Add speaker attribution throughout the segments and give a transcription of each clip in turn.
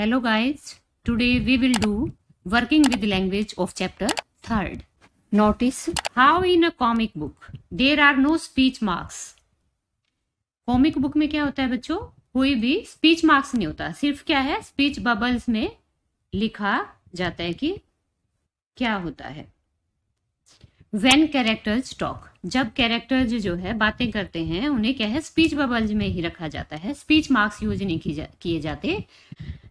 Speaker 1: Hello guys today we will do working with language of chapter third notice how in a comic book there are no speech marks comic book में क्या होता है बच्चों कोई भी speech marks नहीं होता सिर्फ क्या है स्पीच बबल्स में लिखा जाता है कि क्या होता है वेन कैरेक्टर्स टॉक जब कैरेक्टर जो है बातें करते हैं उन्हें क्या है स्पीच बबल्स में ही रखा जाता है स्पीच मार्क्स यूज नहीं किए जा, किए जाते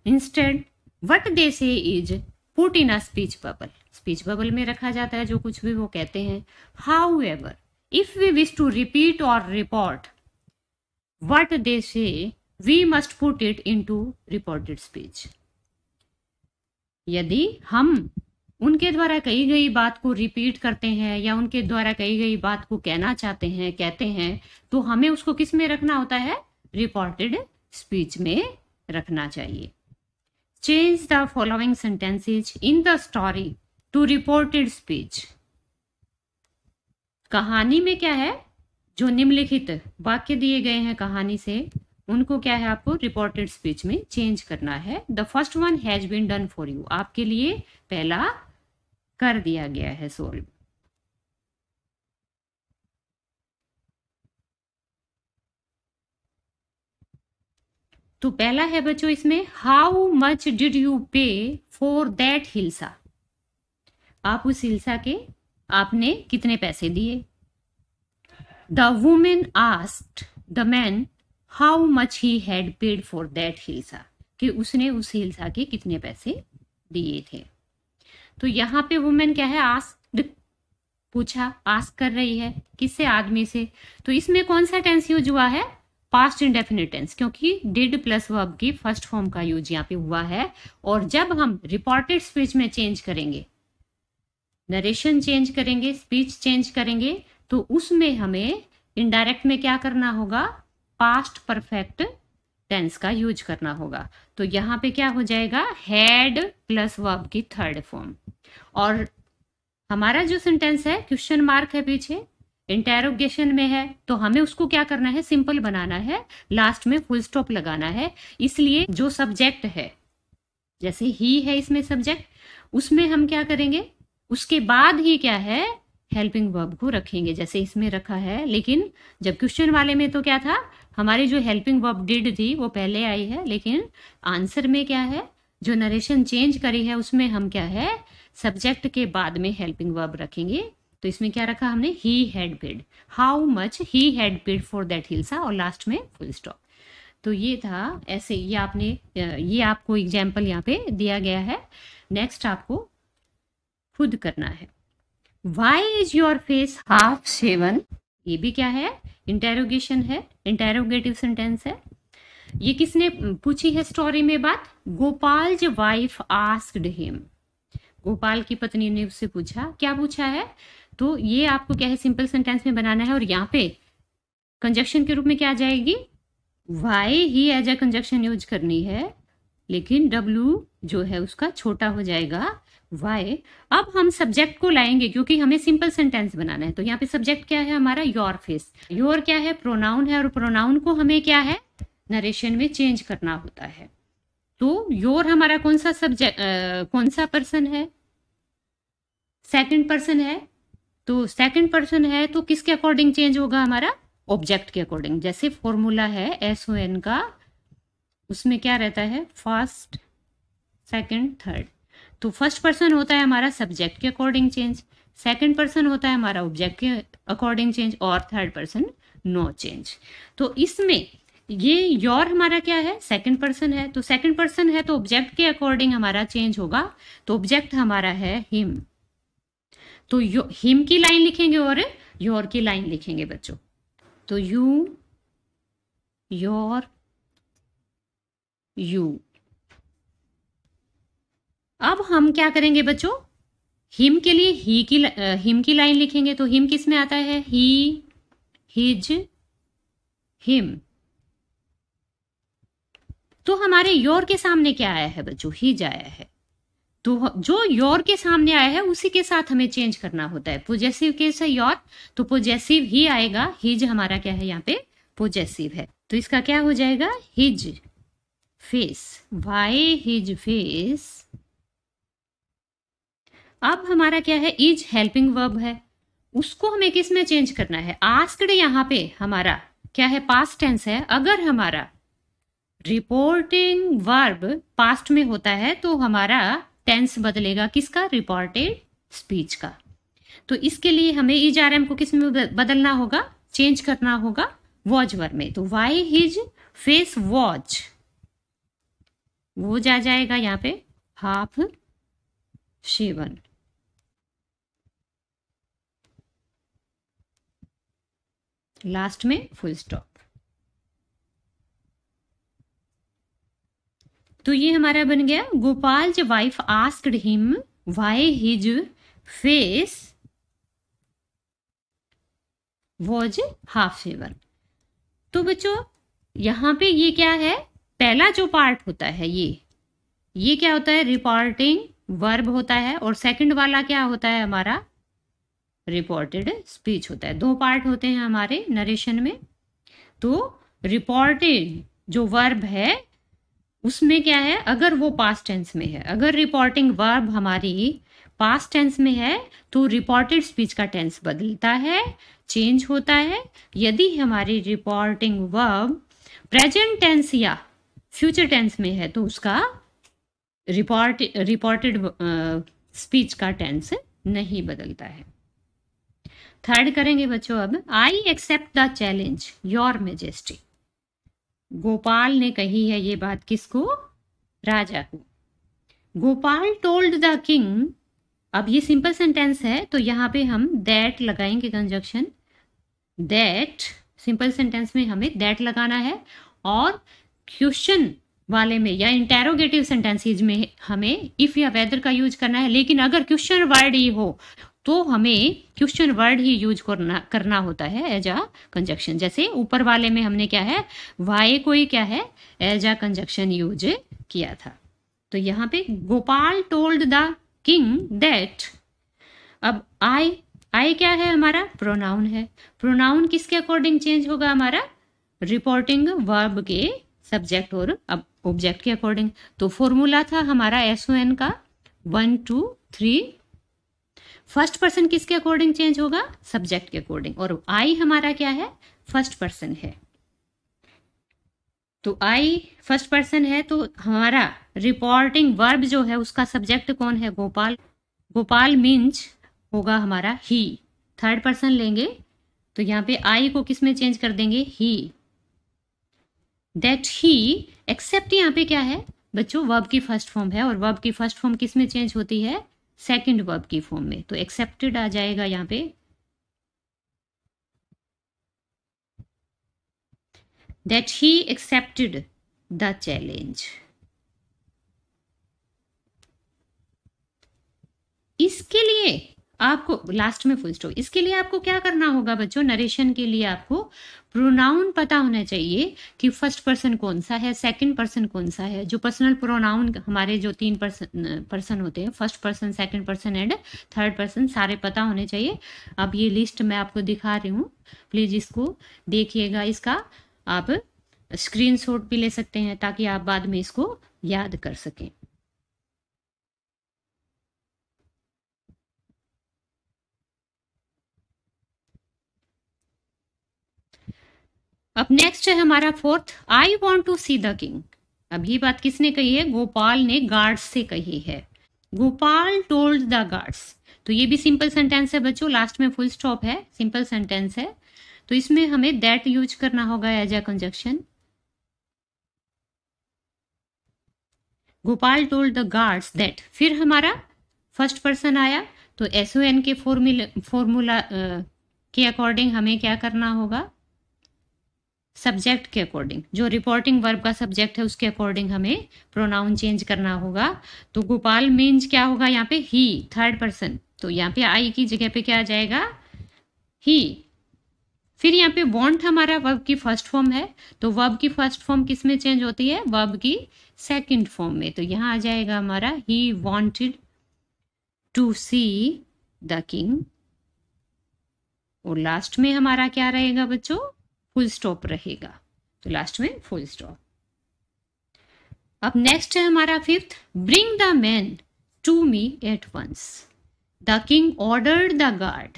Speaker 1: instant what they say is put in a speech bubble speech bubble में रखा जाता है जो कुछ भी वो कहते हैं however if we wish to repeat और report what they say we must put it into reported speech यदि हम उनके द्वारा कही गई बात को रिपीट करते हैं या उनके द्वारा कही गई बात को कहना चाहते हैं कहते हैं तो हमें उसको किस में रखना होता है रिपोर्टेड स्पीच में रखना चाहिए change the following sentences in the story to reported speech कहानी में क्या है जो निम्नलिखित वाक्य दिए गए हैं कहानी से उनको क्या है आपको रिपोर्टेड स्पीच में चेंज करना है the first one has been done for you आपके लिए पहला कर दिया गया है सोल्व तो पहला है बच्चों इसमें how much did you pay for that hilsa आप उस हिलसा के आपने कितने पैसे दिए the woman asked the man how much he had paid for that hilsa कि उसने उस हिलसा के कितने पैसे दिए थे तो यहाँ पे वुमेन क्या है आस्क पूछा आस्क कर रही है किससे आदमी से तो इसमें कौन सा टेंस यूज हुआ है पास्ट इंडेफिनेट टेंस क्योंकि डिड प्लस वर्ब की फर्स्ट फॉर्म का यूज यहाँ पे हुआ है और जब हम रिपोर्टेड स्पीच में चेंज करेंगे नरेशन चेंज करेंगे स्पीच चेंज करेंगे तो उसमें हमें इनडायरेक्ट में क्या करना होगा पास्ट परफेक्ट टेंस का यूज करना होगा तो यहाँ पे क्या हो जाएगा हैड प्लस वर्ब की थर्ड फॉर्म और हमारा जो सेंटेंस है क्वेश्चन मार्क है पीछे इंटेरोगेशन में है तो हमें उसको क्या करना है सिंपल बनाना है लास्ट में फुल स्टॉप लगाना है इसलिए जो सब्जेक्ट है जैसे ही है इसमें सब्जेक्ट उसमें हम क्या करेंगे उसके बाद ही क्या है हेल्पिंग वर्ब को रखेंगे जैसे इसमें रखा है लेकिन जब क्वेश्चन वाले में तो क्या था हमारी जो हेल्पिंग वर्ब डिड थी वो पहले आई है लेकिन आंसर में क्या है जो नरेशन चेंज करी है उसमें हम क्या है सब्जेक्ट के बाद में हेल्पिंग वर्ब रखेंगे तो इसमें क्या रखा हमने he had paid how much he had paid for that hilsa और लास्ट में फुल स्टॉप तो ये था ऐसे ये आपने ये आपको एग्जाम्पल यहाँ पे दिया गया है नेक्स्ट आपको खुद करना है why is your face half shaven ये भी क्या है इंटेरोगेशन है इंटेरोगेटिव सेंटेंस है ये किसने पूछी है स्टोरी में बात गोपाल जो वाइफ आस्क्ड हिम गोपाल की पत्नी ने उससे पूछा क्या पूछा है तो ये आपको क्या है सिंपल सेंटेंस में बनाना है और यहाँ पे कंजक्शन के रूप में क्या आ जाएगी वाई ही एज अ कंजक्शन यूज करनी है लेकिन डब्ल्यू जो है उसका छोटा हो जाएगा वाई अब हम सब्जेक्ट को लाएंगे क्योंकि हमें सिंपल सेंटेंस बनाना है तो यहाँ पे सब्जेक्ट क्या है हमारा योर फेस योर क्या है प्रोनाउन है और प्रोनाउन को हमें क्या है नरेशन में चेंज करना होता है तो योर हमारा कौन सा सब्जेक्ट कौन सा पर्सन है सेकंड पर्सन है तो सेकंड पर्सन है तो किसके अकॉर्डिंग चेंज होगा हमारा ऑब्जेक्ट के अकॉर्डिंग जैसे फॉर्मूला है एस ओ एन का उसमें क्या रहता है फर्स्ट सेकंड थर्ड तो फर्स्ट पर्सन होता है हमारा सब्जेक्ट के अकॉर्डिंग चेंज सेकेंड पर्सन होता है हमारा ऑब्जेक्ट के अकॉर्डिंग चेंज और थर्ड पर्सन नो चेंज तो इसमें ये योर हमारा क्या है सेकेंड पर्सन है तो सेकेंड पर्सन है तो ऑब्जेक्ट के अकॉर्डिंग हमारा चेंज होगा तो ऑब्जेक्ट हमारा है हिम तो हिम की लाइन लिखेंगे और योर की लाइन लिखेंगे बच्चों तो यू योर यू अब हम क्या करेंगे बच्चों हिम के लिए ही की हिम की लाइन लिखेंगे तो हिम किस में आता है ही हिज हिम तो हमारे योर के सामने क्या आया है बच्चों हिज आया है तो जो योर के सामने आया है उसी के साथ हमें चेंज करना होता है पोजेसिव केस है योर तो पोजेसिव ही आएगा हिज हमारा क्या है यहाँ पे पोजेसिव है तो इसका क्या हो जाएगा his face why his face अब हमारा क्या है इज हेल्पिंग वर्ब है उसको हमें किस में चेंज करना है आस्कड यहाँ पे हमारा क्या है पास्ट टेंस है अगर हमारा रिपोर्टिंग वर्ब पास्ट में होता है तो हमारा टेंस बदलेगा किसका रिपोर्टेड स्पीच का तो इसके लिए हमें इज आर एम को किस में बदलना होगा चेंज करना होगा वॉच वर्ब में तो वाई हिज फेस वॉच वो जा जाएगा यहाँ पे हाफ शेवन लास्ट में फुल स्टॉप तो ये हमारा बन गया Gopal wife asked him why his face was half favour तो बच्चों यहां पे ये क्या है पहला जो पार्ट होता है ये ये क्या होता है रिपोर्टिंग वर्ब होता है और सेकंड वाला क्या होता है हमारा रिपोर्टेड स्पीच होता है दो पार्ट होते हैं हमारे नरेशन में तो रिपोर्टेड जो वर्ब है उसमें क्या है अगर वो पास्ट टेंस में है अगर रिपोर्टिंग वर्ब हमारी पास्ट टेंस में है तो रिपोर्टेड स्पीच का टेंस बदलता है चेंज होता है यदि हमारी रिपोर्टिंग वर्ब प्रेजेंट टेंस या फ्यूचर टेंस में है तो उसका रिपोर्ट रिपोर्टेड स्पीच का टेंस नहीं बदलता है थर्ड करेंगे बच्चों अब I accept the challenge your majesty Gopal ने कही है ये बात किसको राजा को गोपाल टोल्ड द किंग अब ये सिंपल सेंटेंस है तो यहाँ पे हम दैट लगाएंगे कंजक्शन दैट सिंपल सेंटेंस में हमें दैट लगाना है और क्वेश्चन वाले में या इंटेरोगेटिव सेंटेंसेज में हमें इफ या वेदर का यूज करना है लेकिन अगर क्वेश्चन वर्ड ही हो तो हमें क्वेश्चन वर्ड ही यूज करना करना होता है एज आ कंजक्शन जैसे ऊपर वाले में हमने क्या है वाई को ही क्या है एज आ कंजक्शन यूज किया था तो यहाँ पे Gopal told the king that अब आई आई क्या है हमारा प्रोनाउन है प्रोनाउन किसके अकॉर्डिंग चेंज होगा हमारा रिपोर्टिंग वर्ब के सब्जेक्ट और अब ऑब्जेक्ट के अकॉर्डिंग तो फॉर्मूला था हमारा एस ओ एन का one two three first person किसके अकॉर्डिंग चेंज होगा सब्जेक्ट के अकॉर्डिंग और आई हमारा क्या है फर्स्ट पर्सन है तो आई फर्स्ट पर्सन है तो हमारा रिपोर्टिंग वर्ब जो है उसका सब्जेक्ट कौन है गोपाल गोपाल मीन्स होगा हमारा ही थर्ड पर्सन लेंगे तो यहाँ पे आई को किस में चेंज कर देंगे ही दैट ही एक्सेप्ट यहाँ पे क्या है बच्चों वर्ब की फर्स्ट फॉर्म है और वर्ब की फर्स्ट फॉर्म किस में चेंज होती है सेकेंड वर्ब की फॉर्म में तो एक्सेप्टेड आ जाएगा यहाँ पे that he accepted the challenge इसके लिए आपको लास्ट में फुल स्टॉप इसके लिए आपको क्या करना होगा बच्चों नरेशन के लिए आपको प्रोनाउन पता होना चाहिए कि फर्स्ट पर्सन कौन सा है सेकंड पर्सन कौन सा है जो पर्सनल प्रोनाउन हमारे जो तीन पर्सन पर्सन होते हैं first person second person and third person सारे पता होने चाहिए अब ये लिस्ट मैं आपको दिखा रही हूँ प्लीज़ इसको देखिएगा इसका आप स्क्रीन भी ले सकते हैं ताकि आप बाद में इसको याद कर सकें अब नेक्स्ट है हमारा fourth I want to see the king अब ये बात किसने कही है गोपाल ने गार्ड्स से कही है गोपाल टोल्ड द गार्ड्स तो ये भी सिंपल सेंटेंस है बच्चों लास्ट में फुल स्टॉप है सिंपल सेंटेंस है तो इसमें हमें दैट यूज करना होगा as a conjunction Gopal told the guards that फिर हमारा फर्स्ट पर्सन आया तो एसओ एन के फॉर्मूला के अकॉर्डिंग हमें क्या करना होगा सब्जेक्ट के अकॉर्डिंग जो रिपोर्टिंग वर्ब का सब्जेक्ट है उसके अकॉर्डिंग हमें प्रोनाउन चेंज करना होगा तो गोपाल मीन्स क्या होगा यहाँ पे ही थर्ड पर्सन तो यहाँ पे आई की जगह पे क्या आ जाएगा ही फिर यहाँ पे वॉन्ट हमारा वर्ब की फर्स्ट फॉर्म है तो वर्ब की फर्स्ट फॉर्म किस में चेंज होती है वर्ब की सेकेंड फॉर्म में तो यहाँ आ जाएगा हमारा he wanted to see the king और लास्ट में हमारा क्या रहेगा बच्चों फुल स्टॉप रहेगा तो लास्ट में फुल स्टॉप अब नेक्स्ट है हमारा fifth bring the man to me at once the king order the guard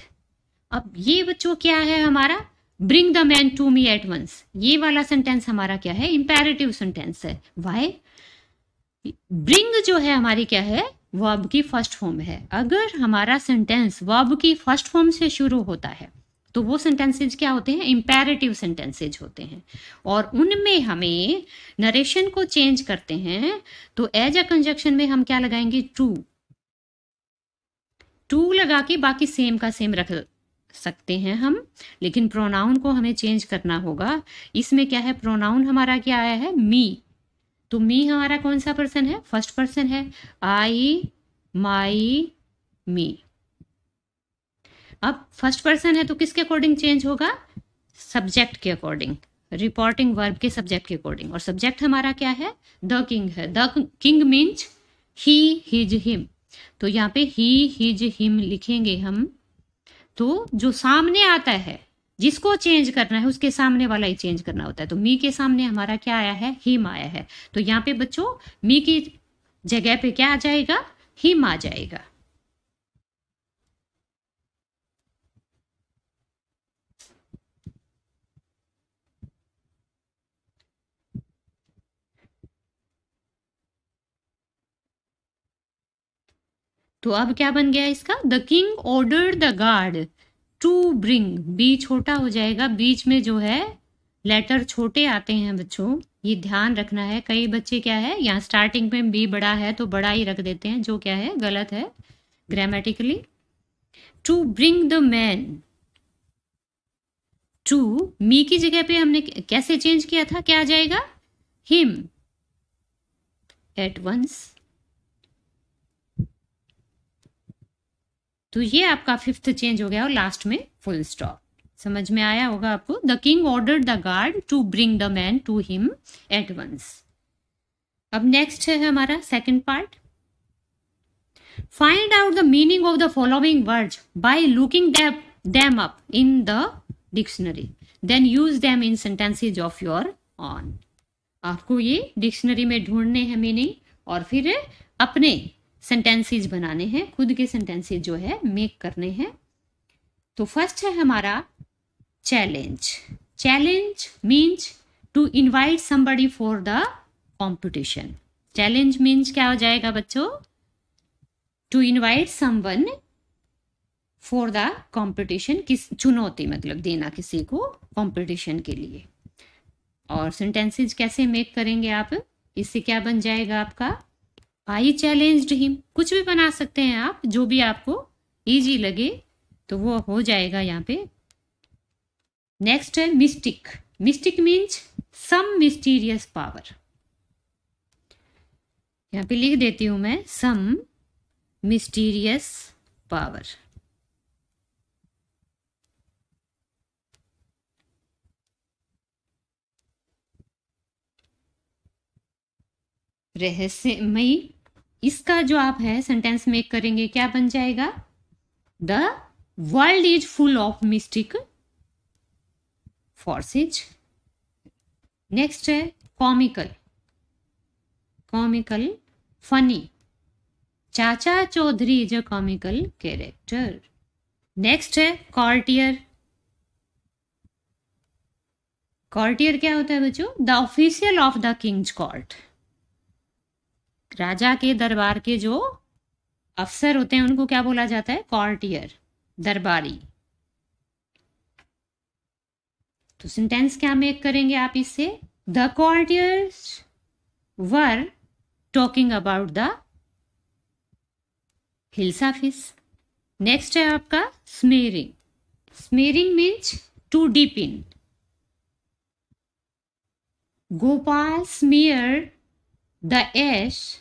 Speaker 1: अब ये बच्चों क्या है हमारा bring the man to me at once ये वाला सेंटेंस हमारा क्या है इंपेरेटिव सेंटेंस है वाई ब्रिंग जो है हमारी क्या है वर्ब की फर्स्ट फॉर्म है अगर हमारा सेंटेंस वर्ब की फर्स्ट फॉर्म से शुरू होता है तो वो सेंटेंसेज क्या होते हैं इंपेरेटिव सेंटेंसेज होते हैं और उनमें हमें नरेशन को चेंज करते हैं तो एज अ कंजक्शन में हम क्या लगाएंगे टू टू लगा के बाकी सेम का सेम रख सकते हैं हम लेकिन प्रोनाउन को हमें चेंज करना होगा इसमें क्या है प्रोनाउन हमारा क्या आया है मी तो मी हमारा कौन सा पर्सन है फर्स्ट पर्सन है आई माई मी अब फर्स्ट पर्सन है तो किसके अकॉर्डिंग चेंज होगा सब्जेक्ट के अकॉर्डिंग रिपोर्टिंग वर्ब के सब्जेक्ट के अकॉर्डिंग और सब्जेक्ट हमारा क्या है द किंग है the king means he his him तो यहाँ पे ही हिज हिम लिखेंगे हम तो जो सामने आता है जिसको चेंज करना है उसके सामने वाला ही चेंज करना होता है तो मी के सामने हमारा क्या आया है हिम आया है तो यहाँ पे बच्चों मी की जगह पे क्या आ जाएगा हिम आ जाएगा तो अब क्या बन गया इसका the king order the guard to bring B छोटा हो जाएगा बीच में जो है लेटर छोटे आते हैं बच्चों ये ध्यान रखना है कई बच्चे क्या है यहाँ स्टार्टिंग में बी बड़ा है तो बड़ा ही रख देते हैं जो क्या है गलत है grammatically to bring the man to me की जगह पे हमने कैसे चेंज किया था क्या आ जाएगा हिम एट वंस तो ये आपका फिफ्थ चेंज हो गया और लास्ट में फुल स्टॉप समझ में आया होगा आपको the king order the guard to bring the man to him at once अब नेक्स्ट है हमारा second part find out the meaning of the following words by looking them up in the dictionary then use them in sentences of your own आपको ये dictionary में ढूंढने हैं meaning और फिर अपने सेंटेंसेज बनाने हैं खुद के सेंटेंसेज जो है मेक करने हैं तो फर्स्ट है हमारा challenge challenge means to invite somebody for the competition challenge means क्या हो जाएगा बच्चों to invite someone for the competition किस चुनौती मतलब देना किसी को कॉम्पिटिशन के लिए और सेंटेंसेज कैसे मेक करेंगे आप इससे क्या बन जाएगा आपका आई चैलेंज्ड हिम कुछ भी बना सकते हैं आप जो भी आपको इजी लगे तो वो हो जाएगा यहाँ पे नेक्स्ट है mystic mystic means some mysterious power यहाँ पे लिख देती हूं मैं सम मिस्टीरियस पावर रहस्यमयी इसका जो आप है सेंटेंस मेक करेंगे क्या बन जाएगा the world is full of mystic forces next है comical comical funny Chacha Chaudhary is a comical character next है कॉर्टियर कॉर्टियर क्या होता है बच्चों the official of the king's court राजा के दरबार के जो अफसर होते हैं उनको क्या बोला जाता है कॉर्टियर दरबारी तो सेंटेंस क्या मेक करेंगे आप इससे the courtiers were talking about the hilsa next है आपका smearing smearing means to dip in Gopal smear the ash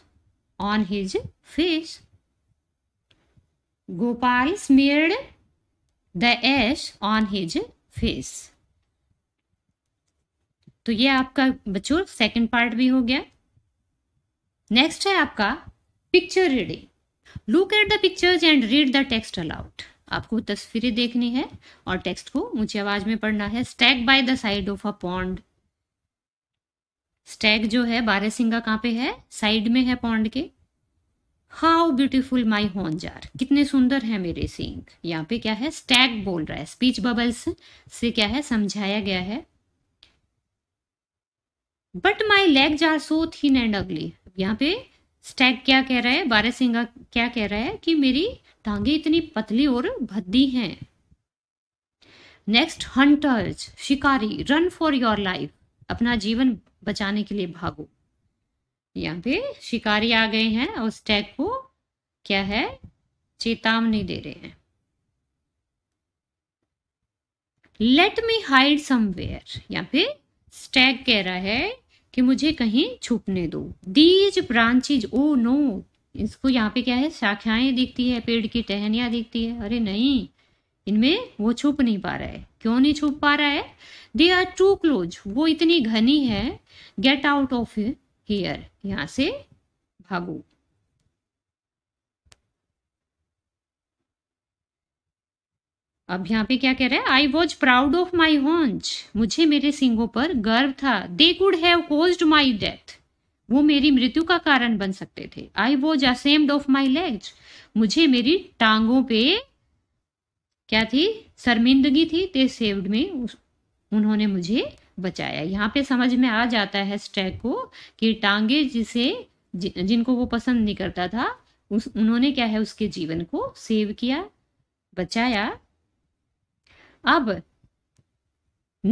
Speaker 1: on his face. Gopal smeared the ash on his face. तो ये आपका बच्चों सेकंड पार्ट भी हो गया नेक्स्ट है आपका picture reading look at the pictures and read the text aloud आपको तस्वीरें देखनी है और टेक्स्ट को ऊंची आवाज में पढ़ना है stag by the side of a pond stag जो है सिंगा कहाँ पे है साइड में है पौंड के हाउ ब्यूटिफुल माई जार कितने सुंदर है मेरे सिंग यहाँ पे क्या है स्टैग बोल रहा है स्पीच बबल्स से क्या है समझाया गया है but my legs are so thin and ugly यहाँ पे स्टैग क्या कह रहा है सिंगा क्या कह रहा है कि मेरी टांगे इतनी पतली और भद्दी हैं नेक्स्ट हंटर्स शिकारी रन फॉर योर लाइफ अपना जीवन बचाने के लिए भागो यहाँ पे शिकारी आ गए हैं और स्टैग को क्या है चेतावनी दे रहे हैं लेट मी हाइड समवेयर यहाँ पे स्टैग कह रहा है कि मुझे कहीं छुपने दो दीज ब्रांचिज ओ नो इसको यहाँ पे क्या है शाखाएं दिखती है पेड़ की टहनिया दिखती है अरे नहीं इनमें वो छुप नहीं पा रहा है क्यों नहीं छुप पा रहा है दे आर टू क्लोज वो इतनी घनी है गेट आउट ऑफ हेयर यहां से भागो अब यहाँ पे क्या कह रहा है I was proud of my haunch मुझे मेरे सिंगों पर गर्व था they could have cause my death वो मेरी मृत्यु का कारण बन सकते थे I was ashamed of my legs मुझे मेरी टांगों पे क्या थी शर्मिंदगी थी ते सेव्ड में उन्होंने मुझे बचाया यहाँ पे समझ में आ जाता है स्टैक को कि टांगे जिसे जि, जिनको वो पसंद नहीं करता था उस उन्होंने क्या है उसके जीवन को सेव किया बचाया अब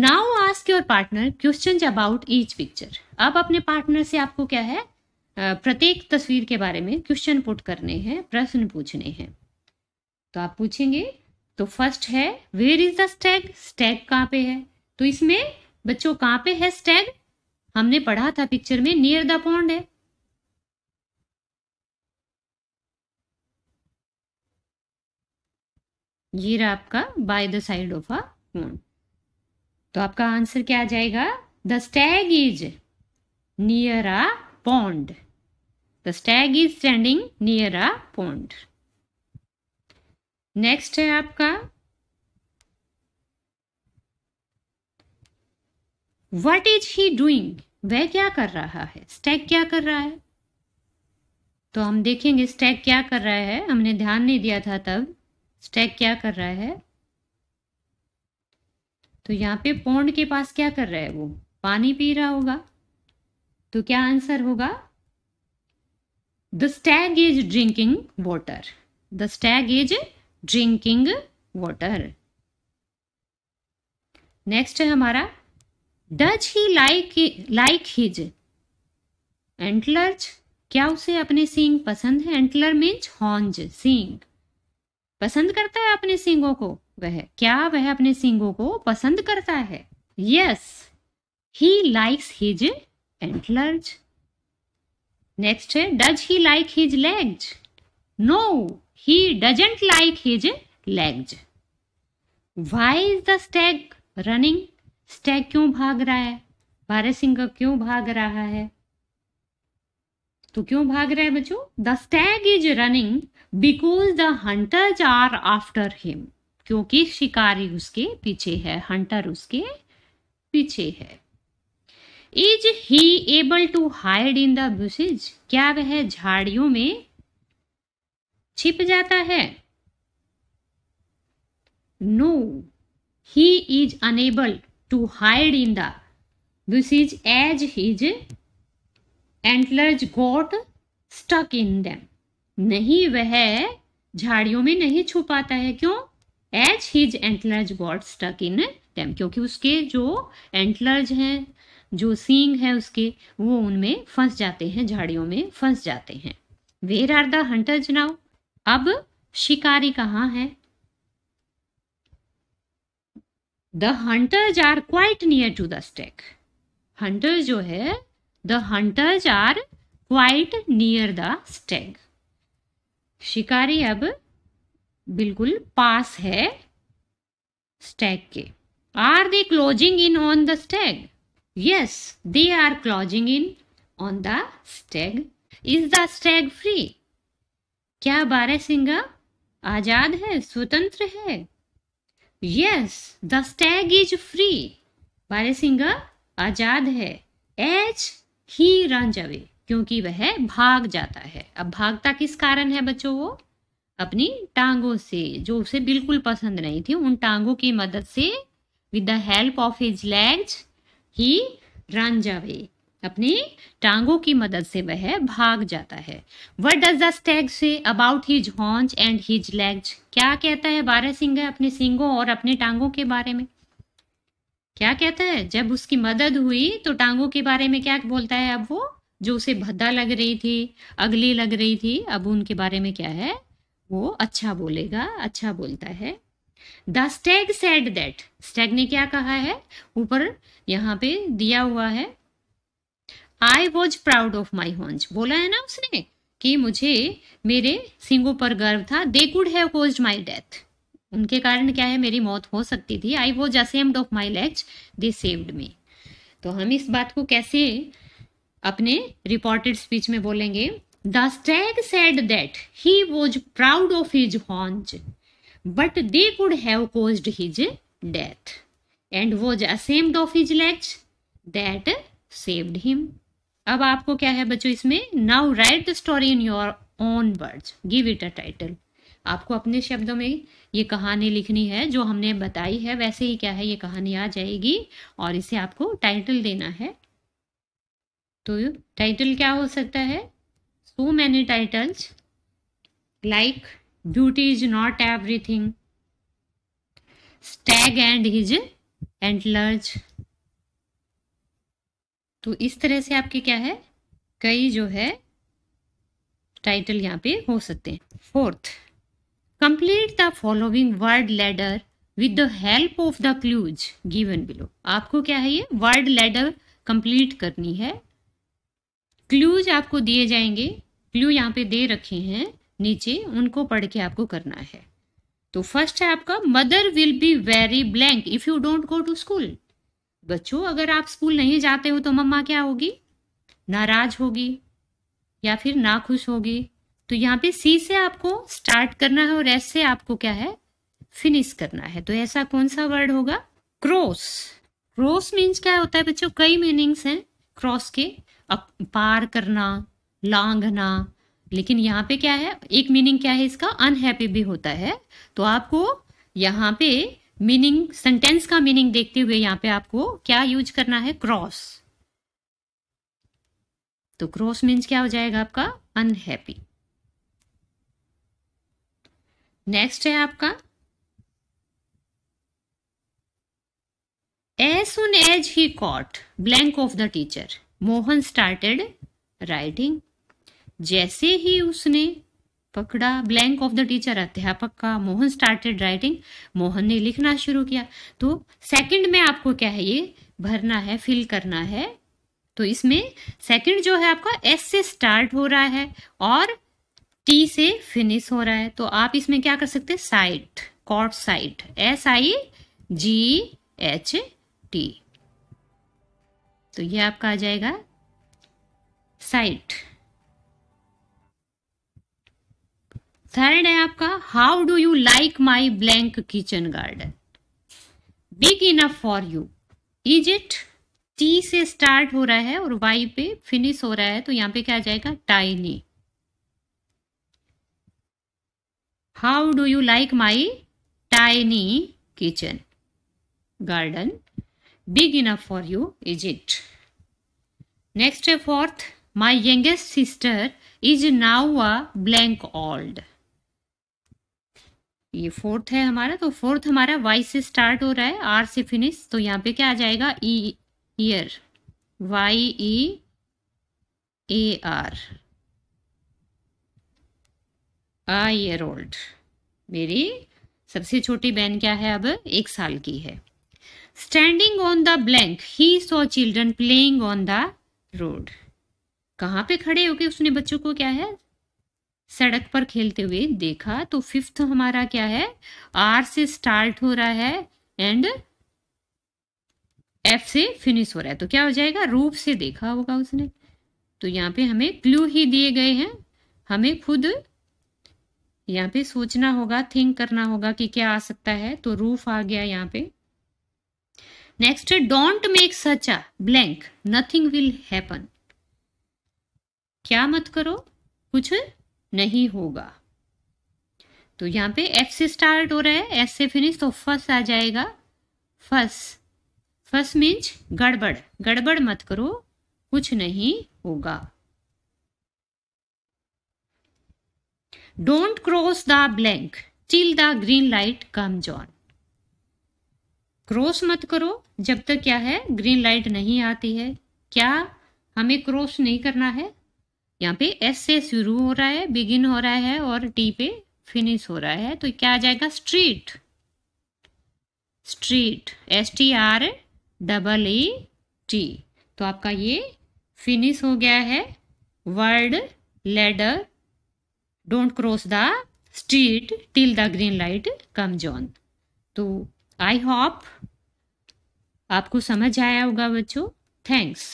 Speaker 1: now ask your partner question about each picture अब अपने पार्टनर से आपको क्या है प्रत्येक तस्वीर के बारे में क्वेश्चन पुट करने हैं प्रश्न पूछने हैं तो आप पूछेंगे तो फर्स्ट है where is the stag stag कहाँ पे है तो इसमें बच्चों कहां पे है स्टैग हमने पढ़ा था पिक्चर में नियर द पॉन्ड है ये रहा आपका by the side of a pond तो आपका आंसर क्या आ जाएगा the stag is near a pond the stag is standing near a pond next है आपका वट इज ही डूइंग वह क्या कर रहा है स्टैक क्या कर रहा है तो हम देखेंगे स्टैक क्या कर रहा है हमने ध्यान नहीं दिया था तब स्टैक क्या कर रहा है तो यहां पे पौंड के पास क्या कर रहा है वो पानी पी रहा होगा तो क्या आंसर होगा the stag is drinking water the stag is drinking water next है हमारा does he like like his antlers क्या उसे अपने सींग पसंद है एंटलर मीन्स हॉन्ज सींग पसंद करता है अपने सींगों को वह क्या वह अपने सींगों को पसंद करता है yes he likes his antlers next है does he like his legs no He doesn't like his legs. Why is the stag running? Stag क्यों भाग रहा है भारत सिंह क्यों भाग रहा है तो क्यों भाग रहा है बच्चों the stag is running because the hunters are after him क्योंकि शिकारी उसके पीछे है हंटर उसके पीछे है is he able to hide in the bushes क्या वह झाड़ियों में छिप जाता है no he is unable to hide in the this is as his antlers got stuck in them नहीं वह झाड़ियों में नहीं छुपाता है क्यों as his antlers got stuck in दम क्योंकि उसके जो एंटलर्ज हैं जो सींग है उसके वो उनमें फंस जाते हैं झाड़ियों में फंस जाते हैं where are the hunters now अब शिकारी कहाँ है the hunters are quite near to the stag hunters जो है the hunters are quite near the stag शिकारी अब बिल्कुल पास है स्टैग के are they closing in on the stag yes they are closing in on the stag is the stag free क्या बारह सिंगा आजाद है स्वतंत्र है yes the stag is free बारह सिंगा आजाद है एच ही रन जावे क्योंकि वह भाग जाता है अब भागता किस कारण है बच्चों वो अपनी टांगों से जो उसे बिल्कुल पसंद नहीं थी उन टांगों की मदद से with the help of his legs he run जावे अपनी टांगों की मदद से वह भाग जाता है what does the stag say about his haunch and his legs क्या कहता है बारह सिंह अपने सिंगों और अपने टांगों के बारे में क्या कहता है जब उसकी मदद हुई तो टांगों के बारे में क्या बोलता है अब वो जो उसे भद्दा लग रही थी अगली लग रही थी अब उनके बारे में क्या है वो अच्छा बोलेगा अच्छा बोलता है the stag said that stag ने क्या कहा है ऊपर यहाँ पे दिया हुआ है I was proud of my haunch बोला है ना उसने कि मुझे मेरे सिंगों पर गर्व था they could have cause my death उनके कारण क्या है मेरी मौत हो सकती थी I was ashamed of my legs they saved me तो हम इस बात को कैसे अपने रिपोर्टेड स्पीच में बोलेंगे the stag said that he was proud of his haunch but they could have cause his death and was ashamed of his legs that saved him अब आपको क्या है बच्चों इसमें now write the story in your own words give it a title आपको अपने शब्दों में ये कहानी लिखनी है जो हमने बताई है वैसे ही क्या है ये कहानी आ जाएगी और इसे आपको टाइटल देना है तो टाइटल क्या हो सकता है so many titles like beauty is not everything stag and his antlers तो इस तरह से आपके क्या है कई जो है टाइटल यहाँ पे हो सकते हैं fourth complete the following word ladder with the help of the clues given below आपको क्या है ये वर्ड लेडर कंप्लीट करनी है क्लूज आपको दिए जाएंगे क्लू यहाँ पे दे रखे हैं नीचे उनको पढ़ के आपको करना है तो फर्स्ट है आपका mother will be very blank if you don't go to school बच्चों अगर आप स्कूल नहीं जाते हो तो मम्मा क्या होगी नाराज होगी या फिर ना खुश होगी तो यहाँ पे सी से आपको स्टार्ट करना है और एस से आपको क्या है फिनिश करना है तो ऐसा कौन सा वर्ड होगा क्रॉस क्रॉस मीन्स क्या होता है बच्चों कई मीनिंग्स हैं क्रॉस के पार करना लांघना लेकिन यहाँ पे क्या है एक मीनिंग क्या है इसका अनहैप्पी भी होता है तो आपको यहाँ पे मीनिंग सेंटेंस का मीनिंग देखते हुए यहां पे आपको क्या यूज करना है क्रॉस तो क्रॉस मीन्स क्या हो जाएगा आपका अनहैप्पी नेक्स्ट है आपका एस उन as he caught blank of the teacher Mohan started riding जैसे ही उसने पकड़ा ब्लैंक ऑफ द टीचर अध्यापक का मोहन स्टार्टेड राइटिंग मोहन ने लिखना शुरू किया तो सेकंड में आपको क्या है ये भरना है फिल करना है तो इसमें सेकंड जो है आपका एस से स्टार्ट हो रहा है और टी से फिनिश हो रहा है तो आप इसमें क्या कर सकते हैं sight cord sight S I G H T तो ये आपका आ जाएगा साइट थर्ड है आपका how do you like my blank kitchen garden big enough for you is it T से स्टार्ट हो रहा है और वाई पे फिनिश हो रहा है तो यहां पे क्या आ जाएगा tiny how do you like my tiny kitchen garden enough for you is it next है fourth my youngest sister is now a blank old ये फोर्थ है हमारा तो फोर्थ हमारा वाई से स्टार्ट हो रहा है आर से फिनिश तो यहाँ पे क्या आ जाएगा E year Y E A R year old मेरी सबसे छोटी बहन क्या है अब एक साल की है standing on the blank he saw children playing on the road कहाँ पे खड़े होके उसने बच्चों को क्या है सड़क पर खेलते हुए देखा तो फिफ्थ हमारा क्या है आर से स्टार्ट हो रहा है एंड एफ से फिनिश हो रहा है तो क्या हो जाएगा रूप से देखा होगा उसने तो यहाँ पे हमें क्लू ही दिए गए हैं हमें खुद यहाँ पे सोचना होगा थिंक करना होगा कि क्या आ सकता है तो रूफ आ गया यहाँ पे next don't make such a blank nothing will happen क्या मत करो कुछ नहीं होगा तो यहां पे एफ से स्टार्ट हो रहा है एस से फिनिश तो फस आ जाएगा फस फस मीन्स गड़बड़ गड़बड़ मत करो कुछ नहीं होगा don't cross the blank till the green light come on क्रॉस मत करो जब तक क्या है ग्रीन लाइट नहीं आती है क्या हमें क्रॉस नहीं करना है यहाँ पे एस से शुरू हो रहा है बिगिन हो रहा है और टी पे फिनिश हो रहा है तो क्या आ जाएगा street street S T R double E T तो आपका ये फिनिश हो गया है word ladder don't cross the street till the green light come on तो आई होप आपको समझ आया होगा बच्चों थैंक्स